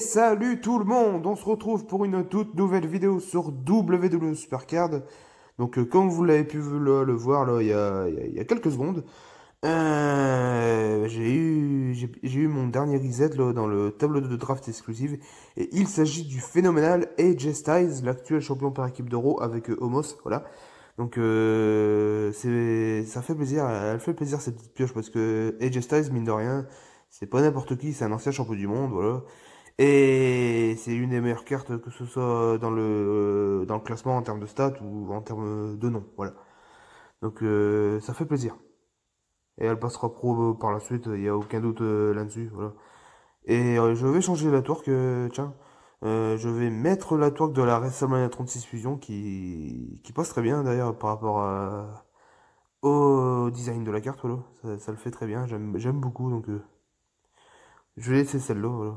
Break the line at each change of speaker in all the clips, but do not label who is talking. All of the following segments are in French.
salut tout le monde On se retrouve pour une toute nouvelle vidéo sur WWE Supercard. Donc euh, comme vous l'avez pu le, voir il, y a, quelques secondes, euh, j'ai eu, mon dernier reset dans le tableau de draft exclusif Et il s'agit du phénoménal AJ Styles, l'actuel champion par équipe d'Euro avec euh, Homos. Voilà. Donc ça fait plaisir, elle fait plaisir cette petite pioche parce que AJ Styles, mine de rien, c'est pas n'importe qui, c'est un ancien champion du monde, voilà. Et c'est une des meilleures cartes, que ce soit dans le, euh, dans le classement en termes de stats ou en termes de nom. Voilà. Donc euh, ça fait plaisir. Et elle passera pro par la suite, il n'y a aucun doute euh, là-dessus. Voilà. Et je vais changer la tourque. tiens. je vais mettre la tourque de la WrestleMania 36 Fusion qui, qui passe très bien d'ailleurs par rapport au design de la carte. Voilà. Ça, le fait très bien, j'aime beaucoup donc je vais laisser celle-là. Voilà.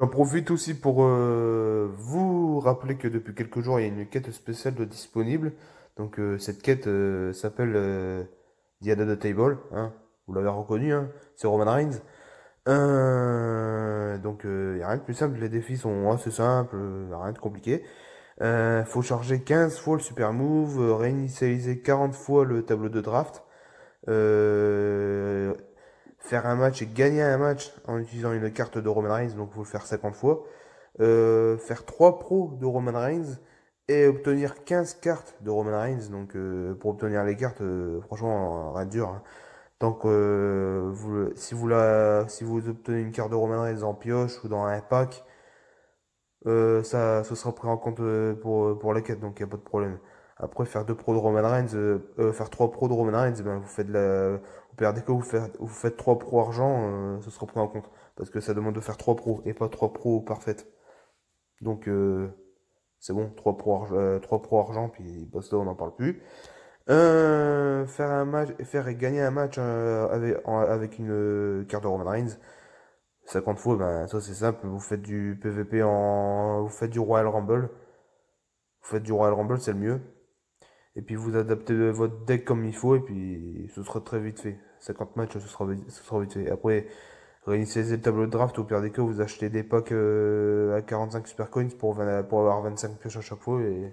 J'en profite aussi pour euh, vous rappeler que depuis quelques jours, il y a une quête spéciale de disponible. Donc euh, cette quête euh, s'appelle Diana de Table. Hein. Vous l'avez reconnu, hein, c'est Roman Reigns. donc il n'y a rien de plus simple, les défis sont assez simples, rien de compliqué. faut charger 15 fois le super move, réinitialiser 40 fois le tableau de draft, faire un match et gagner un match en utilisant une carte de Roman Reigns, donc vous le faire 50 fois, euh, faire 3 pros de Roman Reigns et obtenir 15 cartes de Roman Reigns. Donc euh, pour obtenir les cartes, euh, franchement, rien de dur. Hein. Donc si, vous la, si vous obtenez une carte de Roman Reigns en pioche ou dans un pack, ça ce sera pris en compte pour, pour la quête, donc il n'y a pas de problème. Après, faire deux pros de Roman Reigns, faire trois pros de Roman Reigns, ben, vous faites la, Dès que vous faites, vous faites 3 pros argent, euh, ce sera pris en compte. Parce que ça demande de faire 3 pros et pas 3 pros parfaites. Donc euh, c'est bon, 3 euh, pros, argent, puis basta, on n'en parle plus. faire un match, faire gagner un match avec, une carte de Roman Reigns, 50 fois, ben ça c'est simple, vous faites du PVP en. Vous faites du Royal Rumble. Vous faites du Royal Rumble, c'est le mieux et puis vous adaptez votre deck comme il faut, et puis ce sera très vite fait. 50 matchs, ce sera, sera vite fait. Après, réinitialisez le tableau de draft, ou pire des cas, vous achetez des packs euh, à 45 super coins pour, pour avoir 25 pioches à chaque fois, et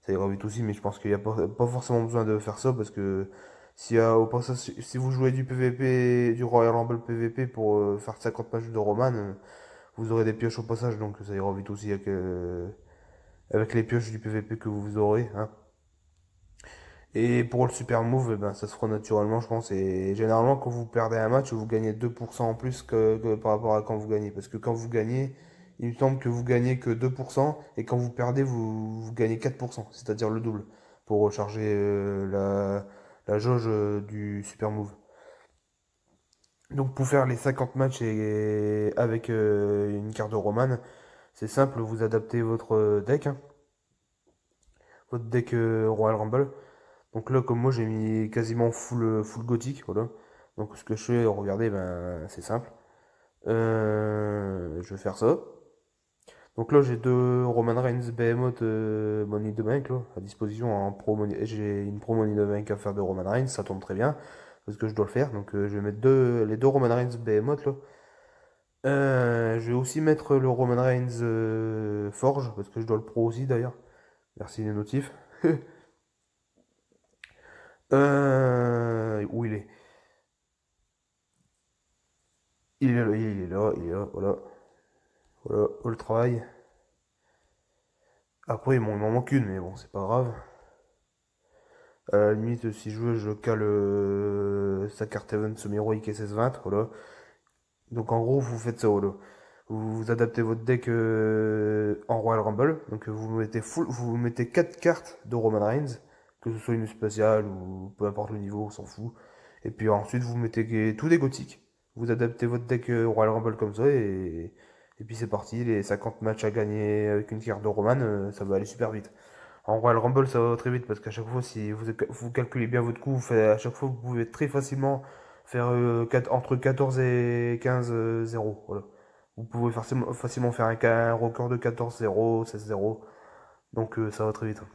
ça ira vite aussi, mais je pense qu'il n'y a pas, forcément besoin de faire ça, parce que si, au passage, si vous jouez du PVP, du Royal Rumble PVP pour euh, faire 50 matchs de Roman, euh, vous aurez des pioches au passage, donc ça ira vite aussi avec, avec les pioches du PVP que vous aurez. Hein. Et pour le super move, eh ben, ça se fera naturellement, je pense. Et généralement, quand vous perdez un match, vous gagnez 2% en plus que, par rapport à quand vous gagnez. Parce que quand vous gagnez, il me semble que vous gagnez que 2%, et quand vous perdez, vous, gagnez 4%, c'est-à-dire le double, pour recharger euh, la, jauge euh, du super move. Donc pour faire les 50 matchs avec euh, une carte de romane, c'est simple, vous adaptez votre deck, hein. votre deck Royal Rumble donc là, comme moi, j'ai mis quasiment full, full gothique, voilà. Donc ce que je fais, regardez, ben, c'est simple. Euh, je vais faire ça. Donc là, j'ai deux Roman Reigns Behemoth Money de Bank à disposition. en pro j'ai une Pro Money de Bank à faire de Roman Reigns, ça tombe très bien parce que je dois le faire. Donc euh, je vais mettre deux, les deux Roman Reigns Behemoth là. Euh, je vais aussi mettre le Roman Reigns Forge parce que je dois le pro aussi d'ailleurs. Merci les notifs. Euh, où il est il est, là, il est là, il voilà. Voilà, oh, le travail. Après, il m'en manque une, mais bon, c'est pas grave. À la limite, si je veux, je cale euh, sa carte Event semi-héroïque SS20, voilà. Donc en gros, vous faites ça, voilà. Vous, adaptez votre deck euh, en Royal Rumble. Donc vous mettez vous mettez 4 cartes de Roman Reigns que ce soit une spatiale ou peu importe le niveau, on s'en fout. Et puis ensuite, vous mettez tout des gothiques. Vous adaptez votre deck euh, Royal Rumble comme ça et, puis c'est parti. Les 50 matchs à gagner avec une carte de Roman, euh, ça va aller super vite. En Royal Rumble, ça va très vite parce qu'à chaque fois, si vous, vous calculez bien votre coup, vous à chaque fois, vous pouvez très facilement faire euh, entre 14 et 15 0. Vous pouvez facilement, faire un, record de 14 0, 16 0. Donc ça va très vite. Hein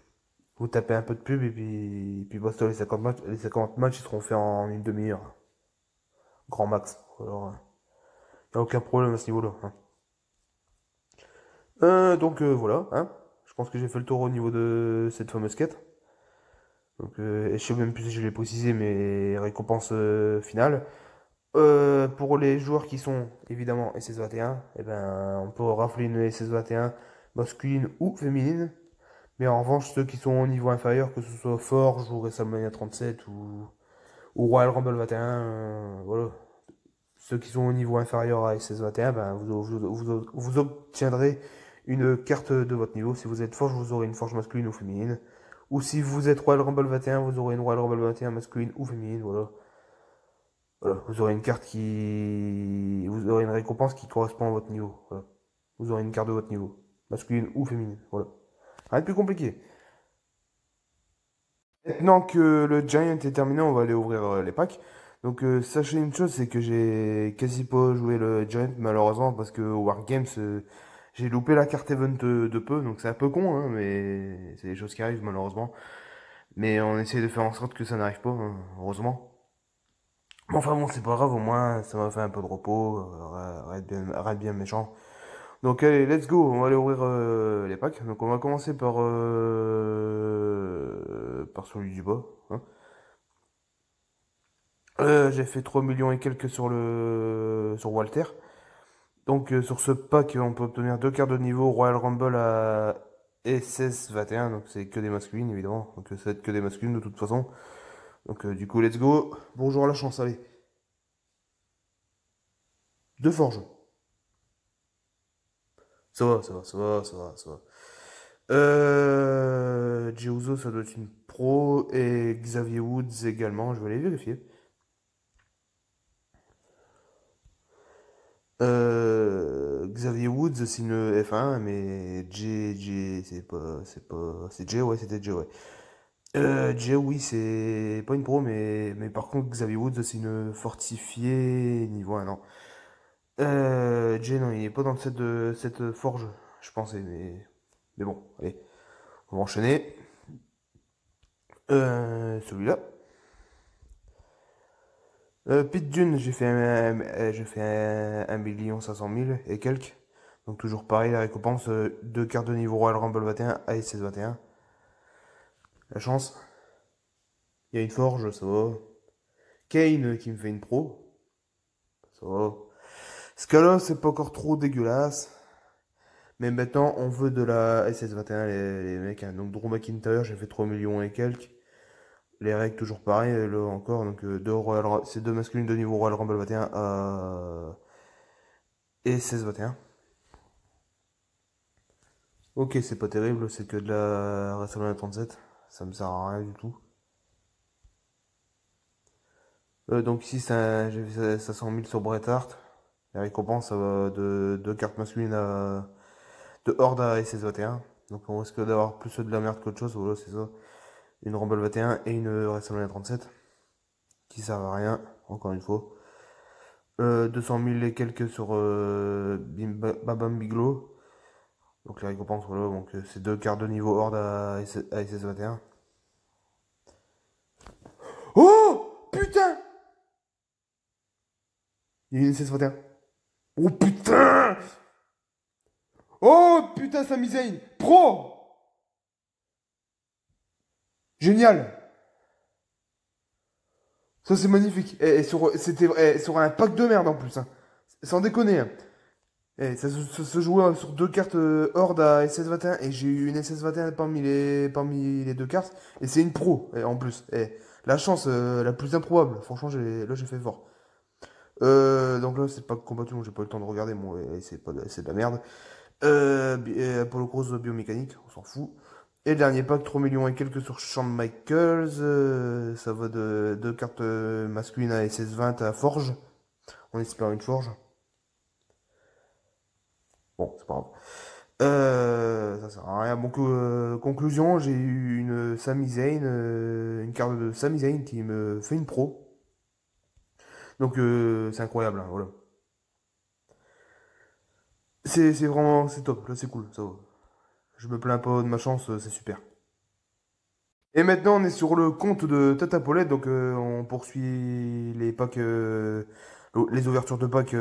vous tapez un peu de pub et puis, et puis les 50 matchs, les 50 matchs ils seront faits en une demi-heure. Grand max. il n'y euh, a aucun problème à ce niveau-là. Hein. Euh, donc euh, voilà, hein. je pense que j'ai fait le tour au niveau de cette fameuse quête. Donc, euh, et je sais même plus si je l'ai précisé, mais récompense finale. pour les joueurs qui sont évidemment SS21, eh ben, on peut rafler une SS21 masculine ou féminine mais en revanche, ceux qui sont au niveau inférieur, que ce soit Forge ou WrestleMania 37 ou, ou Royal Rumble 21, euh, voilà. Ceux qui sont au niveau inférieur à SS 21, ben, vous, obtiendrez une carte de votre niveau. Si vous êtes Forge, vous aurez une Forge masculine ou féminine. Ou si vous êtes Royal Rumble 21, vous aurez une Royal Rumble 21 masculine ou féminine, voilà. Voilà, vous aurez une carte qui... Vous aurez une récompense qui correspond à votre niveau, voilà. Vous aurez une carte de votre niveau, masculine ou féminine, voilà. Rien de plus compliqué. Maintenant que le Giant est terminé, on va aller ouvrir euh, les packs. Donc euh, sachez une chose, c'est que j'ai quasi pas joué le Giant malheureusement parce que War Wargames, euh, j'ai loupé la carte event de, peu, donc c'est un peu con, hein, mais c'est des choses qui arrivent malheureusement. Mais on essaie de faire en sorte que ça n'arrive pas, hein, heureusement. Mais enfin bon, c'est pas grave, au moins ça m'a fait un peu de repos, arrête bien, arrête bien méchant. Donc allez, let's go, on va aller ouvrir euh, les packs. Donc on va commencer par, euh, par celui du bas. Hein. Euh, j'ai fait 3 millions et quelques sur le sur Walter. Donc sur ce pack, on peut obtenir deux cartes de niveau Royal Rumble à SS21. Donc c'est que des masculines évidemment. Donc ça va être que des masculines de toute façon. Donc du coup, let's go. Bonjour à la chance, allez. De forge. Ça va, ça va, ça va, ça va, ça Euh, ça doit être une pro. Et Xavier Woods également. Je vais aller vérifier. Euh, Xavier Woods, c'est une F1, mais J, J, c'est pas, c'est pas, c'est J, ouais, c'était J, ouais. Euh, J, oui, c'est pas une pro, mais, mais par contre, Xavier Woods, c'est une fortifiée niveau 1, non. Euh, non, il n'est pas dans cette, euh, euh, forge, je pensais, mais, mais bon, allez, on va enchaîner. Euh, Celui-là. Euh, Pit Dune, j'ai fait, un, j'ai fait un, 1 million et quelques. Donc toujours pareil, la récompense, deux cartes de niveau Royal Rumble 21, ASS 21. La chance. Il y a une forge, ça va. Kane qui me fait une pro. Ça va. Ce cas-là, c'est pas encore trop dégueulasse. Mais maintenant, on veut de la SS21, les, les mecs. Hein. Donc, Drew McIntyre, j'ai fait 3 millions et quelques. Les règles, toujours pareil, euh, là encore. Donc, euh, deux Royal, c'est deux masculines de niveau Royal Rumble 21 euh, et SS21. Ok, c'est pas terrible, c'est que de la WrestleMania 37. Ça me sert à rien du tout. Euh, donc, ici, ça, j'ai fait 500 000 sur Bret Hart les récompense euh, de, de cartes masculines de Horde à SS21. Donc on risque d'avoir plus de la merde qu'autre chose. Voilà, c'est ça. Une Rumble 21 et une WrestleMania 37 qui servent à rien, encore une fois. Euh, 200 000 et quelques sur euh, Babam Biglow. Donc la récompense voilà, donc euh, c'est deux cartes de niveau Horde à, 21 Oh Putain Il y a une SS21. Oh putain Oh putain, Sami une Pro Génial Ça, c'est magnifique. Et, sur, c'était, sur un pack de merde en plus. Hein. Sans déconner. Hein. Et ça, se jouait hein, sur deux cartes euh, Horde à SS21. Et j'ai eu une SS21 parmi les, parmi les deux cartes. Et c'est une pro, en plus. la chance euh, la plus improbable. Franchement, j'ai, là, j'ai fait fort. Euh, donc là, c'est pas combat j'ai pas le temps de regarder, bon, c'est de, de la merde. Euh, Apollo Cross euh, biomécanique, on s'en fout. Et dernier pack, 3 millions et quelques sur Shawn Michaels. Euh, ça va de, cartes euh, masculines à SS20 à Forge. On espère une Forge. Bon, c'est pas grave. Euh, ça sert à rien. Bon, conclusion, j'ai eu une Sami Zayn, une carte de Sami Zayn qui me fait une pro. Donc euh, c'est incroyable, hein, voilà. C'est vraiment, c'est top, là c'est cool, ça va. Je me plains pas de ma chance, euh, c'est super. Et maintenant on est sur le compte de Tata Paulette, donc euh, on poursuit les packs, les ouvertures de packs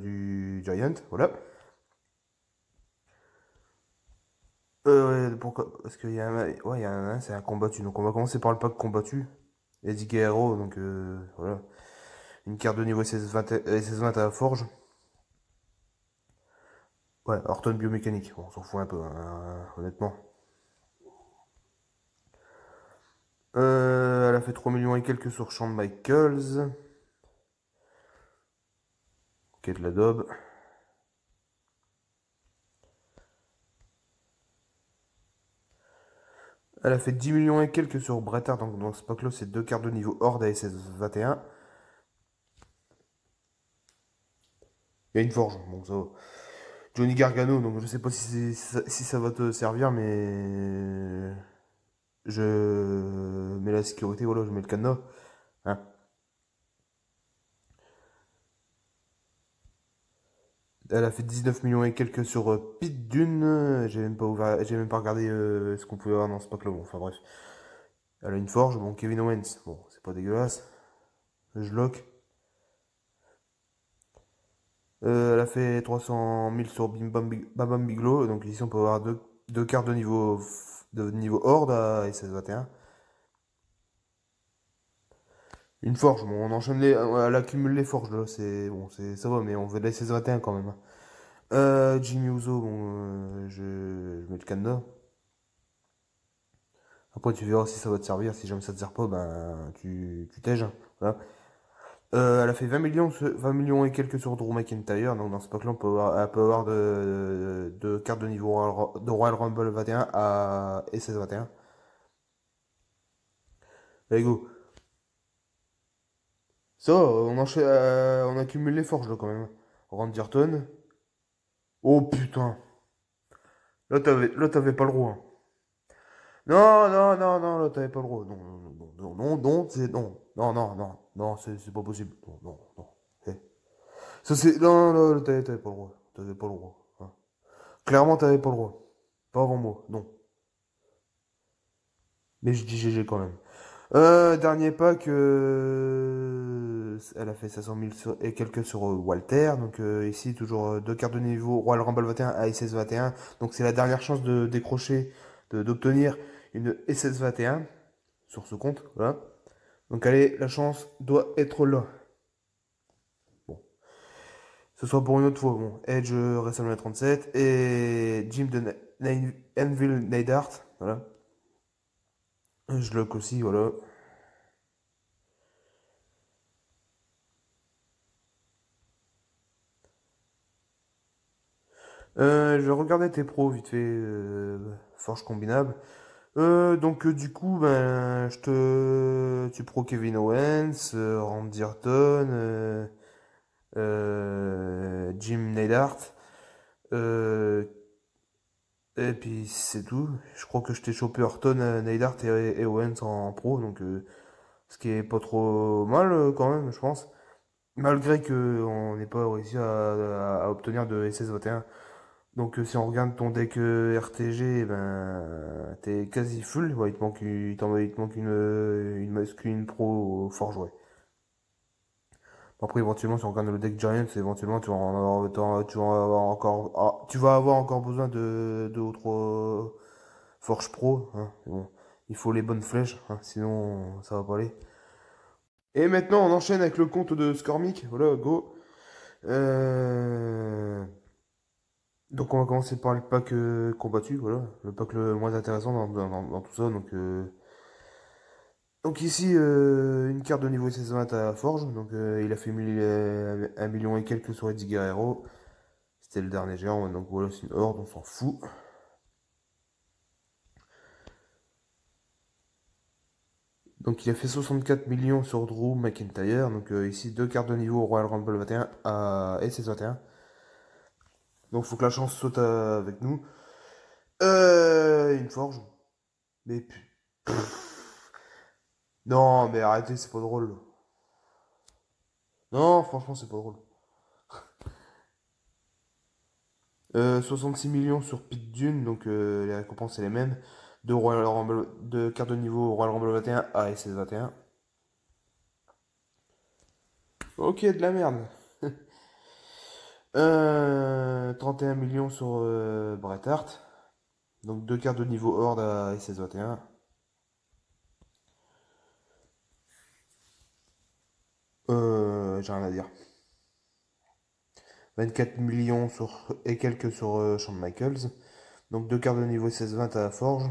du Giant, voilà. Euh, pourquoi Parce qu'il y a un. Ouais, il un, c'est un combattu. Donc on va commencer par le pack combattu. Eddie Guerrero, donc voilà une carte de niveau SS20, euh, à la forge. Ouais, Horton biomécanique, bon, on s'en fout un peu, hein, honnêtement. Euh, elle a fait 3 millions et quelques sur Champ Michaels. Ok de la Elle a fait 10 millions et quelques sur Bretard, donc, donc c'est pas clos, c'est deux cartes de niveau hors à SS21. Il y a une forge, bon ça va. Johnny Gargano, donc je sais pas si, si ça va te servir, mais je mets la sécurité, voilà, je mets le cadenas. Hein. Elle a fait 19 millions et quelques sur euh, Pit Dune. J'ai même pas ouvert, j'ai même pas regardé euh, ce qu'on pouvait avoir dans ce pack-là. Bon, enfin bref. Elle a une forge. Bon, Kevin Owens. Bon, c'est pas dégueulasse. Je lock. Euh, elle a fait 300 000 sur Bim Bam, Donc ici, on peut avoir deux, cartes de niveau, de niveau Horde à euh, SS21. Une forge, on enchaîne les, elle accumule les forges là, c'est bon, c'est ça va, mais on veut la SS21 quand même. Hein. Euh, Jimmy Uso, bon, je, mets le Canada. Après, tu verras si ça va te servir. Si jamais ça te sert pas, ben, tu, tu tèges. Hein, voilà. Euh, elle a fait 20 millions, 20 millions et quelques sur Drew McIntyre. Donc dans ce pack-là, on peut avoir, elle peut avoir de, de, cartes de niveau Royal, de Royal Rumble 21 à SS 21. Allez, go. Ça, on, euh, on accumule les forges là quand même. Randy Orton. Oh putain. Là, t'avais pas le roi non, non, non, non, là, t'avais pas le droit. Non, non, non, non, non, c'est non. Non, non, non, non, c'est pas possible. Non, non, non. Ça, c'est. Non, non, non, t'avais pas le droit. T'avais pas le droit. Clairement, t'avais pas le droit. Pas avant moi, non. Mais je dis GG quand même. Euh, dernier pack, euh, elle a fait 500 000 et quelques sur Walter. Donc ici, toujours deux cartes de niveau, Royal Rumble 21, à ASS 21. Donc c'est la dernière chance de décrocher, d'obtenir une SS21 sur ce compte. Voilà. Donc allez, la chance doit être là. Bon. Ce soit pour une autre fois. Bon, Edge euh, WrestleMania 37 et Jim de Anvil Neidhart. Voilà. Je lock aussi, voilà. Euh, je regardais tes pros vite fait, euh, forge combinable. Euh, donc euh, du coup, ben, je te, tu prends Kevin Owens, euh, Randy Orton, Jim Neidhart, et puis c'est tout. Je crois que je t'ai chopé Orton, Neidhart et, Owens en, pro, donc ce qui est pas trop mal quand même, je pense. Malgré que on n'ait pas réussi à, à obtenir de SS21 donc euh, si on regarde ton deck euh, RTG, eh ben euh, t'es quasi full, ouais, il te manque, il te manque une, une masculine pro forge, Après éventuellement si on regarde le deck Giants, éventuellement tu vas, en avoir, tu vas avoir encore ah, tu vas avoir encore besoin de deux ou trois forges Pro. Hein, il faut les bonnes flèches, hein, sinon ça va pas aller. Et maintenant on enchaîne avec le compte de Scormic. Voilà, go. Donc on va commencer par le pack combattu, euh, voilà, le pack le moins intéressant dans, tout ça. Donc, euh. donc ici, euh, une carte de niveau ss 20 à Forge, donc il a fait 1 million et quelques sur Eddie Guerrero. C'était le dernier géant, donc voilà, c'est une horde, on s'en fout. Donc il a fait 64 millions sur Drew McIntyre, donc ici deux cartes de niveau Royal Rumble 21 à... et 21 donc faut que la chance saute avec nous. Euh, une forge. Mais pu. Non, mais arrêtez, c'est pas drôle. Non, franchement, c'est pas drôle. Euh, 66 millions sur Pit Dune, donc euh, les récompenses c'est les mêmes. De, Royal de de niveau Royal Rumble 21 à SS 21. Ok, de la merde. Euh, 31 millions sur euh, Bret Hart. Donc deux quarts de niveau Horde à SS21. Euh, J'ai rien à dire. 24 millions et quelques sur euh, Shawn Michaels. Donc deux quarts de niveau 16-20 à la Forge.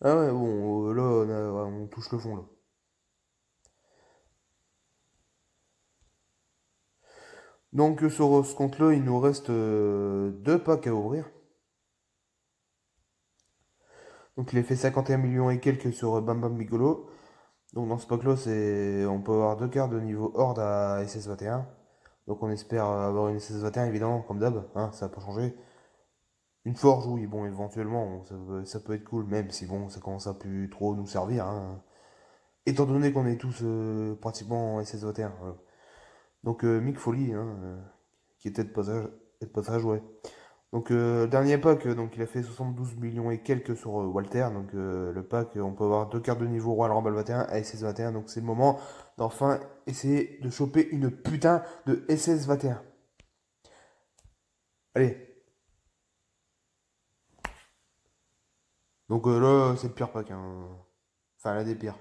Ah ouais, bon, euh, là on, on touche le fond là. Donc sur ce compte-là, il nous reste euh, deux packs à ouvrir. Donc l'effet 51 millions et quelques sur euh, Bam Bam Bigolo. Donc dans ce pack-là, c'est on peut avoir deux cartes de niveau Horde à SS21. Donc on espère avoir une SS21 évidemment, comme d'hab, hein, ça n'a pas changé. Une forge, oui, bon, éventuellement, ça peut, être cool, même si bon, ça commence à plus trop nous servir. Hein. Étant donné qu'on est tous euh, pratiquement en SS21. Donc euh, Mick Foley, hein, euh, qui était de passage, de passage ouais. Donc euh, dernier pack, donc il a fait 72 millions et quelques sur Walter. Donc le pack, on peut avoir deux cartes de niveau Royal Rumble 21 à SS 21. Donc c'est le moment d'enfin essayer de choper une putain de SS 21. Allez. Donc là, c'est le pire pack. Hein. Enfin l'un des pires.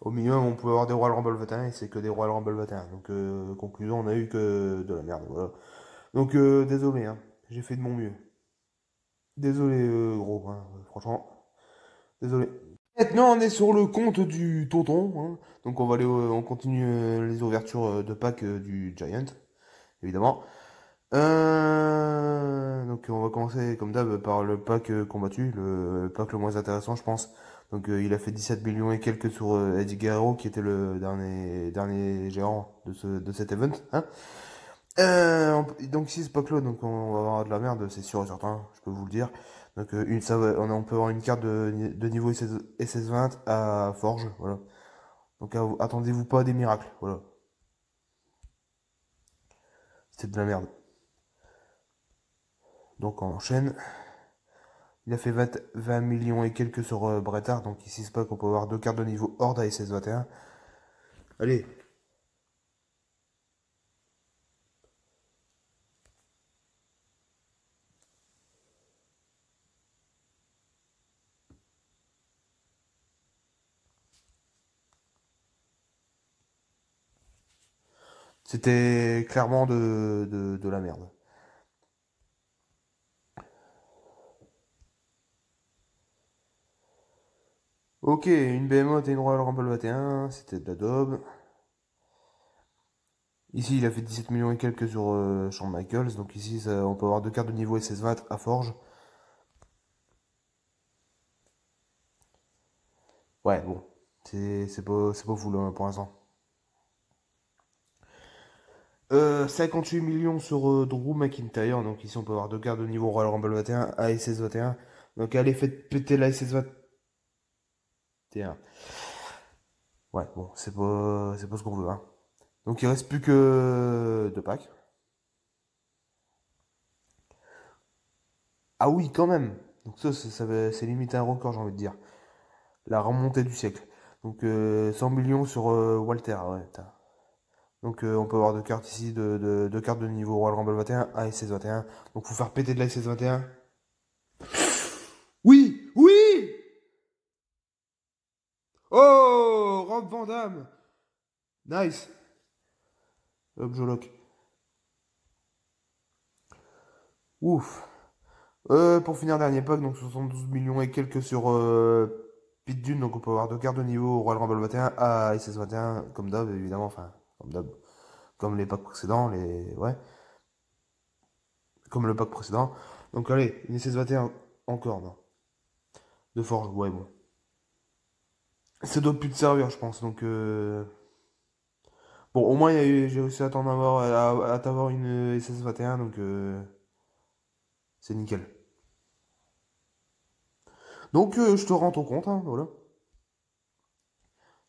Au minimum on pouvait avoir des Royal Rumble 21 et c'est que des Royal Rumble 21. Donc, euh, conclusion, on a eu que de la merde. Voilà. Donc, euh, désolé, hein, j'ai fait de mon mieux. Désolé, euh, gros, hein, franchement. Désolé. Maintenant, on est sur le compte du tonton. Hein. Donc, on va aller, on continue les ouvertures de pack du Giant, évidemment. Euh, donc on va commencer comme d'hab par le pack combattu, euh, le pack le moins intéressant je pense. Donc euh, il a fait 17 millions et quelques sur Eddie Guerrero qui était le dernier dernier gérant de, ce, de cet event. Hein. donc si ce pack là, donc on, va avoir de la merde, c'est sûr et certain, je peux vous le dire. Donc une, ça, on, on, peut avoir une carte de, de niveau SS20 à Forge, voilà. Donc attendez-vous pas à des miracles, voilà. C'est de la merde. Donc on enchaîne. Il a fait 20, millions et quelques sur euh, Bretard, donc ici c'est pas qu'on peut avoir deux cartes de niveau hors d'ASS 21. Allez. C'était clairement de la merde. Ok, une BMO une Royal Rumble 21, c'était de la Ici, il a fait 17 millions et quelques sur euh, Shawn Michaels, donc ici, on peut avoir deux cartes de niveau et 16 à Forge. Ouais, bon, c'est pas, pas fou pour l'instant. 58 euh, millions sur euh, Drew McIntyre, donc ici on peut avoir deux cartes de niveau Royal Rumble 21, ss 21. Donc allez, faites péter la ss 21 Ouais, bon, c'est pas, c'est pas ce qu'on veut. Hein. Donc il reste plus que deux packs. Ah oui, quand même. Donc ça, c'est limite un record, j'ai envie de dire. La remontée du siècle. Donc 100 euh, millions sur euh, Walter. Ah ouais, donc euh, on peut avoir deux cartes ici, deux, cartes de niveau Royal Rumble 21, ASS 21. Donc faut faire péter de la 21 Vandame, Nice. Hop, je lock. Ouf. Euh, pour finir, dernier pack, donc 72 millions et quelques sur euh, Pit Dune. Donc on peut avoir deux cartes de niveau Royal Rumble 21 à SS 21, comme d'hab, évidemment. Enfin, comme d'hab. Comme les packs précédents, les. Ouais. Comme le pack précédent. Donc allez, une SS 21 encore, non. De Forge, ouais, bon ça doit plus te servir, je pense. Donc, euh, bon, au moins, j'ai réussi à t'en avoir, à, t'avoir une SS21, donc euh, c'est nickel. Donc, euh, je te rends ton compte, hein, voilà.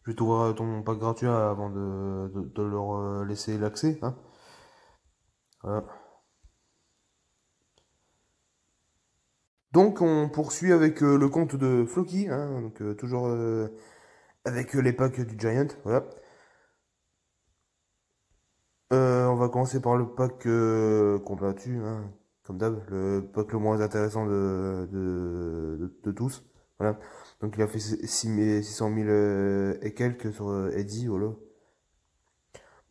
Je vais t'ouvrir ton pack gratuit avant de, leur laisser l'accès, hein. Voilà. Donc on poursuit avec le compte de Floki, hein, donc toujours avec packs du Giant. Voilà. Euh, on va commencer par le pack euh, qu'on a hein. comme d'hab, le pack le moins intéressant de, de, tous. Voilà. Donc il a fait 600 000 euh, et quelques sur Eddie, voilà.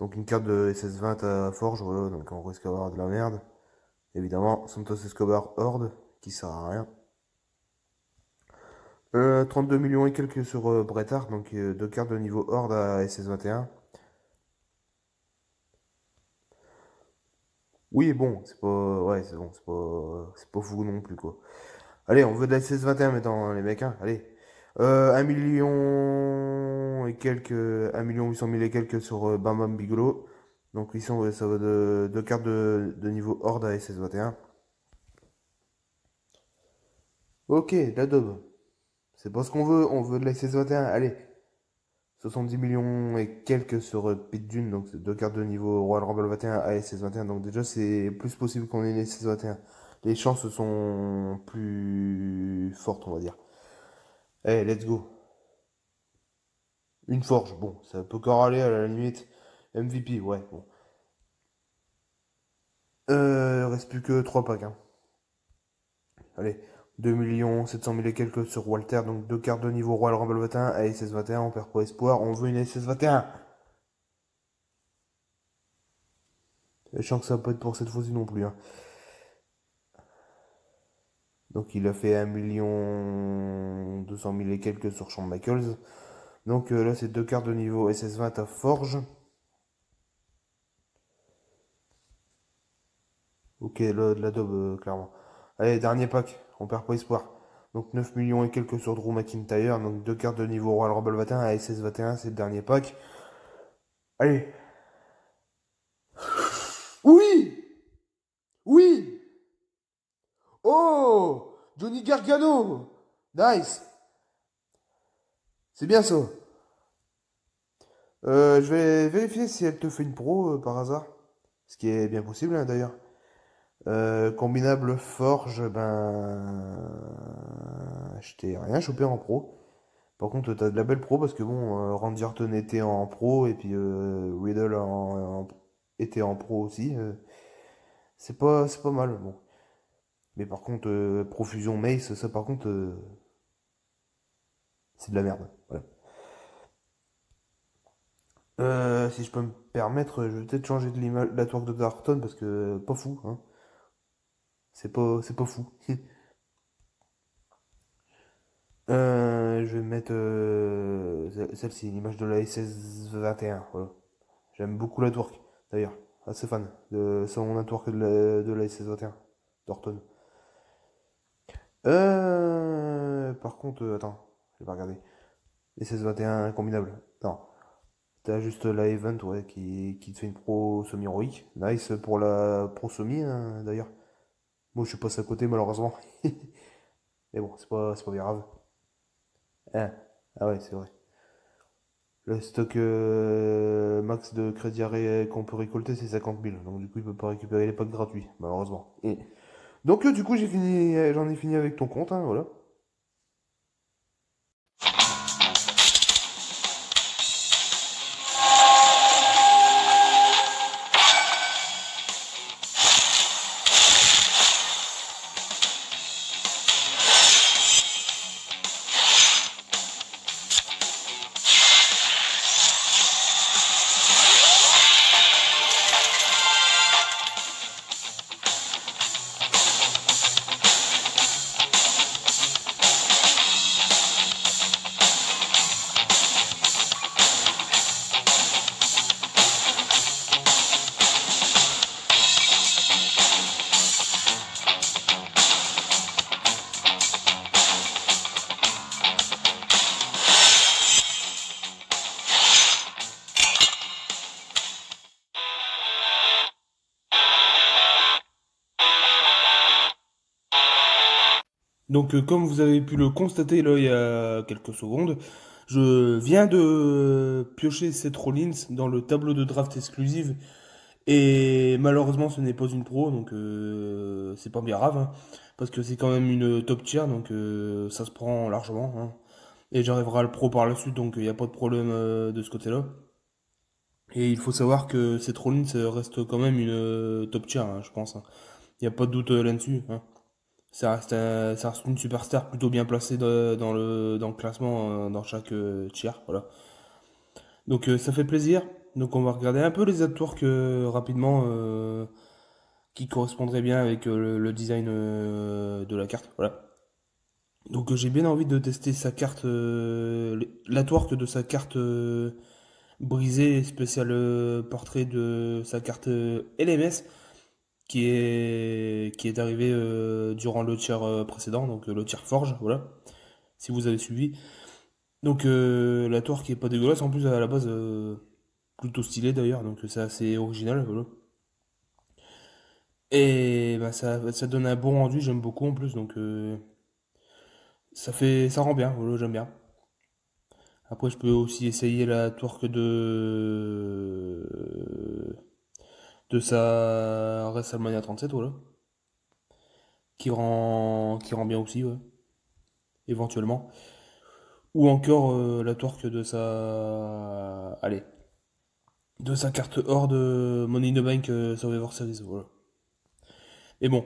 Donc une carte de SS20 à Forge, voilà, donc on risque d'avoir de la merde. Évidemment, Santos Escobar Horde, qui sert à rien. Euh, 32 millions et quelques sur euh, Bretard, donc euh, deux cartes de niveau Horde à SS21. Oui, bon, c'est pas. Ouais, c'est bon, c'est pas. C'est pas fou non plus, quoi. Allez, on veut de la SS21 maintenant, hein, les mecs, hein, allez. 1 euh, million et quelques. 1 million 800 000 et quelques sur Bam Bam Bigolo. Donc ici, sont ça va de, deux cartes de, niveau Horde à SS21. Ok, la daube. C'est pas ce qu'on veut, on veut de la 21 Allez, 70 millions et quelques sur euh, Pit Dune, donc deux cartes de niveau Royal Rumble 21 à SS21. Donc déjà, c'est plus possible qu'on ait une SS21. Les chances sont plus fortes, on va dire. Allez, let's go. Une forge, bon, ça peut aller à la limite. MVP, ouais, bon. Euh, reste plus que trois packs. Hein. Allez, 2 700 000 et quelques sur Walter, donc deux quarts de niveau Royal Rumble 21 SS 21, on perd pas espoir, on veut une SS 21 Je sens que ça va pas être pour cette fois-ci non plus. Hein. Donc il a fait 1 million 200 000 et quelques sur Champ Michaels. Donc euh, là c'est deux quarts de niveau SS20 à Forge. Ok, là de la dobe euh, clairement. Allez, dernier pack on perd pas espoir. Donc 9 millions et quelques sur Drew McIntyre, donc deux cartes de niveau Royal Rumble 21 à SS 21, c'est le dernier pack. Allez. Oui Oui Oh Johnny Gargano Nice C'est bien ça. Euh, je vais vérifier si elle te fait une pro euh, par hasard. Ce qui est bien possible hein, d'ailleurs. Euh, combinable forge, ben. Je t'ai rien chopé en pro. Par contre, t'as de la belle pro parce que bon, euh, Randy était en pro et puis euh, Riddle était en pro aussi. c'est pas, pas mal. Bon. Mais par contre, Profusion Mace, ça par contre, c'est de la merde. Voilà. si je peux me permettre, je vais peut-être changer de l'image, la de Darton parce que pas fou. Hein. C'est pas, c'est pas fou. Euh, je vais mettre. Euh, celle-ci, l'image de la SS21. J'aime beaucoup la Tourque, d'ailleurs. Assez fan de son network de la, de la SS21 d'Orton. Euh, par contre, attends, je vais pas regarder. Les 16-21 incombinable, Non. T'as juste la Event, ouais, qui, qui te fait une pro semi-héroïque. Nice pour la pro semi, hein, d'ailleurs. Moi, je suis passé à côté, malheureusement. Mais bon, c'est pas, pas grave. Hein. Ah, ouais, c'est vrai. Le stock euh, max de crédit qu'on peut récolter, c'est 50 000. Donc, du coup, il peut pas récupérer les packs gratuits, malheureusement. Donc, euh, du coup, j'ai fini, j'en ai, fini avec ton compte, hein, voilà. Donc, euh, comme vous avez pu le constater là, il y a quelques secondes, je viens de piocher cette Rollins dans le tableau de draft exclusive. Et malheureusement, ce n'est pas une pro, donc euh, c'est pas bien grave. Hein, parce que c'est quand même une top tier, donc euh, ça se prend largement. Hein. Et j'arriverai à le pro par la suite, donc il n'y a pas de problème de ce côté-là. Et il faut savoir que cette Rollins reste quand même une top tier, hein, je pense. Il n'y a pas de doute là-dessus ça reste, ça une superstar plutôt bien placée dans, le, classement euh, dans chaque euh, tier Voilà. Donc euh, ça fait plaisir. Donc on va regarder un peu les atours que rapidement qui correspondraient bien avec le, design de la carte. Voilà. Donc j'ai bien envie de tester sa carte, l'atour de sa carte brisée spécial portrait de sa carte LMS qui est, qui est arrivé euh, durant le tiers euh, précédent, donc euh, le tiers forge, voilà, si vous avez suivi. Donc la tour qui est pas dégueulasse, en plus à la base plutôt stylée d'ailleurs, donc c'est assez original, voilà. Et bah, ça, ça, donne un bon rendu, j'aime beaucoup en plus, donc ça fait ça rend bien, voilà, j'aime bien. Après, je peux aussi essayer la que de de sa WrestleMania 37, voilà. Qui rend, qui rend bien aussi, ouais. Éventuellement. Ou encore euh, la torque de sa. Allez. De sa carte hors de Money in the Bank euh, Survivor Series, voilà. Et bon.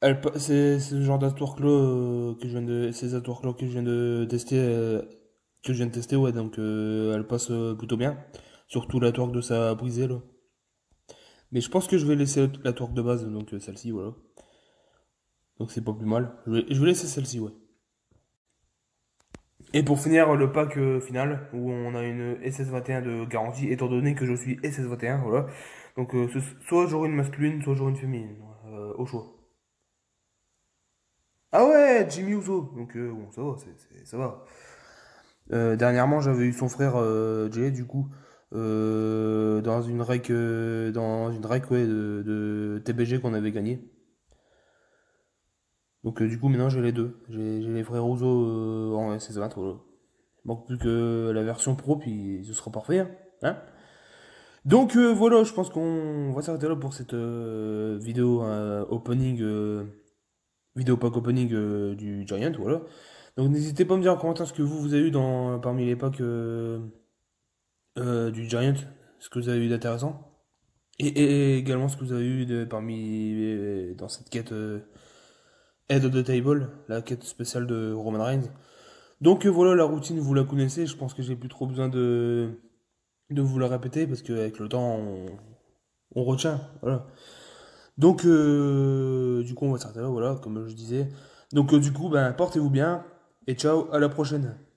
Elle, c'est, ce genre d'atwork euh, que je viens de. Ces là que je viens de tester euh, que je viens de tester, ouais, donc elle passe plutôt bien. Surtout la torque de sa brisée, là. Mais je pense que je vais laisser la Torque de base, donc euh, celle-ci, voilà. Donc c'est pas plus mal. Je vais, laisser celle-ci, ouais. Et pour finir le pack euh, final, où on a une SS21 de garantie, étant donné que je suis SS21, voilà. Donc euh, soit j'aurai une masculine, soit j'aurai une féminine, au choix. Ah ouais, Jimmy Uso Donc bon, ça va, ça va. dernièrement, j'avais eu son frère Jay, du coup, euh, dans une règle euh, dans une ouais, de, TBG qu'on avait gagné. Donc euh, du coup maintenant j'ai les deux, j'ai les vrais Rousseau en SS20. Voilà. Manque plus que la version pro puis ce sera parfait. Hein, hein donc euh, voilà, je pense qu'on va s'arrêter là pour cette vidéo opening, vidéo pack opening du Giant. Voilà. Donc n'hésitez pas à me dire en commentaire ce que vous, avez eu dans, parmi les packs euh, du Giant, ce que vous avez eu d'intéressant. Et, également ce que vous avez eu de, parmi dans cette quête aide euh, Head of the Table, la quête spéciale de Roman Reigns. Donc euh, voilà, la routine, vous la connaissez, je pense que j'ai plus trop besoin de, de vous la répéter, parce qu'avec le temps, on, retient. Voilà. Donc, du coup, on va s'arrêter voilà, comme je disais. Donc, du coup, ben, portez-vous bien, et ciao, à la prochaine.